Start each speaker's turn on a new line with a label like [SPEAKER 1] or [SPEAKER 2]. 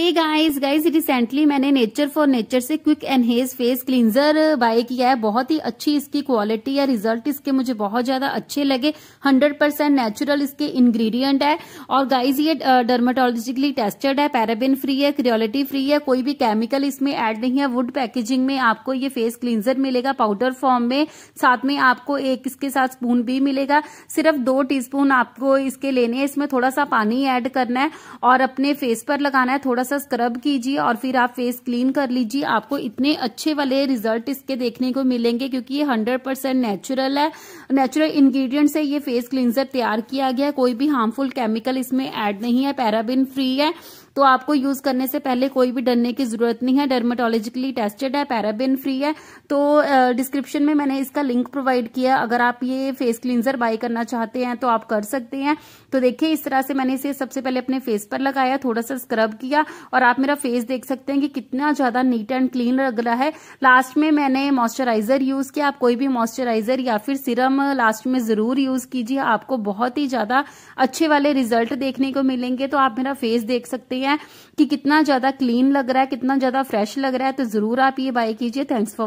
[SPEAKER 1] हे guys guys recently मैंने nature for nature से quick एनहेज फेस क्लींजर बाय किया है बहुत ही अच्छी इसकी क्वालिटी है रिजल्ट इसके मुझे बहुत ज्यादा अच्छे लगे 100% परसेंट नेचुरल इसके इंग्रेडिएंट है और गाइस ये डर्माटोलॉजिकली uh, टेस्टेड है पैराबिन फ्री है क्रियोलिटी फ्री है कोई भी केमिकल इसमें एड नहीं है वुड पैकेजिंग में आपको ये फेस क्लींजर मिलेगा पाउडर फॉर्म में साथ में आपको एक इसके साथ स्पून भी मिलेगा सिर्फ दो टी आपको इसके लेने हैं इसमें थोड़ा सा पानी एड करना है और अपने फेस पर लगाना है थोड़ा सा स्क्रब कीजिए और फिर आप फेस क्लीन कर लीजिए आपको इतने अच्छे वाले रिजल्ट इसके देखने को मिलेंगे क्योंकि ये हंड्रेड परसेंट नेचुरल है नेचुरल इंग्रेडिएंट से ये फेस क्लींजर तैयार किया गया कोई भी हार्मफुल केमिकल इसमें ऐड नहीं है पैराबिन फ्री है तो आपको यूज करने से पहले कोई भी डरने की जरूरत नहीं है डर्मेटोलॉजिकली टेस्टेड है पैराबिन फ्री है तो डिस्क्रिप्शन में मैंने इसका लिंक प्रोवाइड किया अगर आप ये फेस क्लींजर बाय करना चाहते हैं तो आप कर सकते हैं तो देखिए इस तरह से मैंने इसे सबसे पहले अपने फेस पर लगाया थोड़ा सा स्क्रब किया और आप मेरा फेस देख सकते हैं कि कितना ज्यादा नीट एंड क्लीन लग रहा है लास्ट में मैंने मॉइस्चराइजर यूज किया आप कोई भी मॉइस्चराइजर या फिर सिरम लास्ट में जरूर यूज कीजिए आपको बहुत ही ज्यादा अच्छे वाले रिजल्ट देखने को मिलेंगे तो आप मेरा फेस देख सकते हैं रही है कि कितना ज़्यादा क्लीन लग रहा है कितना ज़्यादा फ्रेश लग रहा है तो ज़रूर आप ये बाय कीजिए थैंक्स फॉर